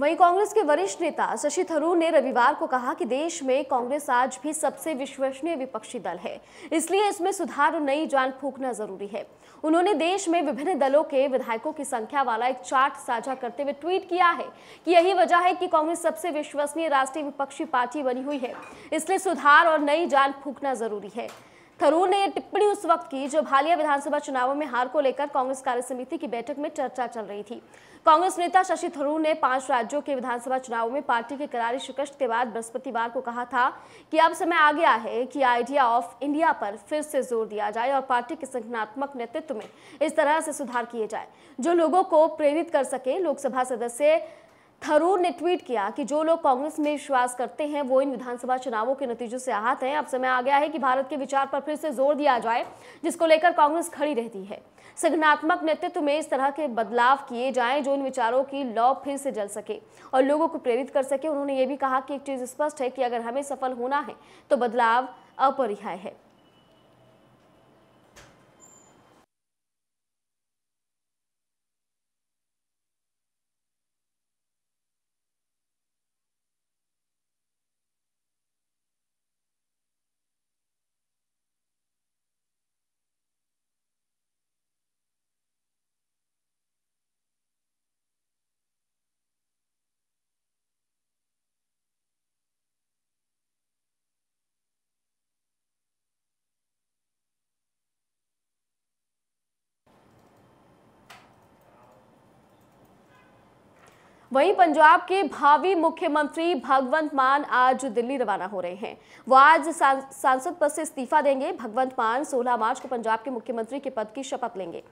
वहीं कांग्रेस के वरिष्ठ नेता शशि थरूर ने रविवार को कहा कि देश में कांग्रेस आज भी सबसे विश्वसनीय विपक्षी दल है इसलिए इसमें सुधार और नई जान फूकना जरूरी है उन्होंने देश में विभिन्न दलों के विधायकों की संख्या वाला एक चार्ट साझा करते हुए ट्वीट किया है कि यही वजह है कि कांग्रेस सबसे विश्वसनीय राष्ट्रीय विपक्षी पार्टी बनी हुई है इसलिए सुधार और नई जान फूकना जरूरी है थरूर ने टिप्पणी उस वक्त की जब हालिया विधानसभा चुनावों में हार को लेकर कांग्रेस कार्य समिति की बैठक में चर्चा चल रही थी कांग्रेस नेता शशि थरूर ने पांच राज्यों के विधानसभा चुनावों में पार्टी के करारी शिकस्त के बाद बृहस्पतिवार को कहा था कि अब समय आ गया है कि आइडिया ऑफ इंडिया पर फिर से जोर दिया जाए और पार्टी के संगठनात्मक नेतृत्व में इस तरह से सुधार किए जाए जो लोगों को प्रेरित कर सके लोकसभा सदस्य थरूर ने ट्वीट किया कि जो लोग कांग्रेस में विश्वास करते हैं वो इन विधानसभा चुनावों के नतीजों से आहत हैं अब समय आ गया है कि भारत के विचार पर फिर से जोर दिया जाए जिसको लेकर कांग्रेस खड़ी रहती है संगठनात्मक नेतृत्व में इस तरह के बदलाव किए जाएं जो इन विचारों की लौ फिर से जल सके और लोगों को प्रेरित कर सके उन्होंने ये भी कहा कि एक चीज़ स्पष्ट है कि अगर हमें सफल होना है तो बदलाव अपरिहाय है वहीं पंजाब के भावी मुख्यमंत्री भगवंत मान आज दिल्ली रवाना हो रहे हैं वो आज सांसद पद से इस्तीफा देंगे भगवंत मान 16 मार्च को पंजाब के मुख्यमंत्री के पद की शपथ लेंगे